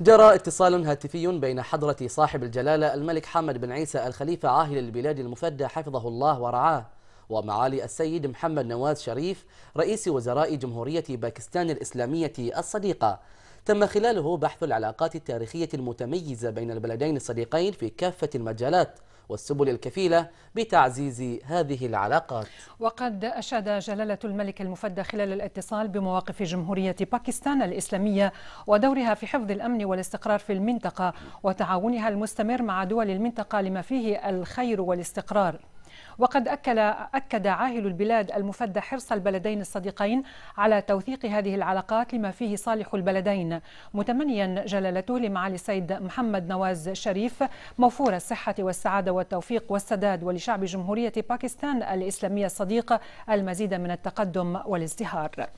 جرى اتصال هاتفي بين حضرة صاحب الجلالة الملك حمد بن عيسى الخليفة عاهل البلاد المفدى حفظه الله ورعاه ومعالي السيد محمد نواز شريف رئيس وزراء جمهورية باكستان الإسلامية الصديقة تم خلاله بحث العلاقات التاريخية المتميزة بين البلدين الصديقين في كافة المجالات والسبل الكفيلة بتعزيز هذه العلاقات وقد أشاد جلالة الملك المفدى خلال الاتصال بمواقف جمهورية باكستان الإسلامية ودورها في حفظ الأمن والاستقرار في المنطقة وتعاونها المستمر مع دول المنطقة لما فيه الخير والاستقرار وقد أكل أكد عاهل البلاد المفدى حرص البلدين الصديقين على توثيق هذه العلاقات لما فيه صالح البلدين متمنيا جلالته لمعالي السيد محمد نواز شريف موفور الصحة والسعادة والتوفيق والسداد ولشعب جمهورية باكستان الإسلامية الصديقة المزيد من التقدم والازدهار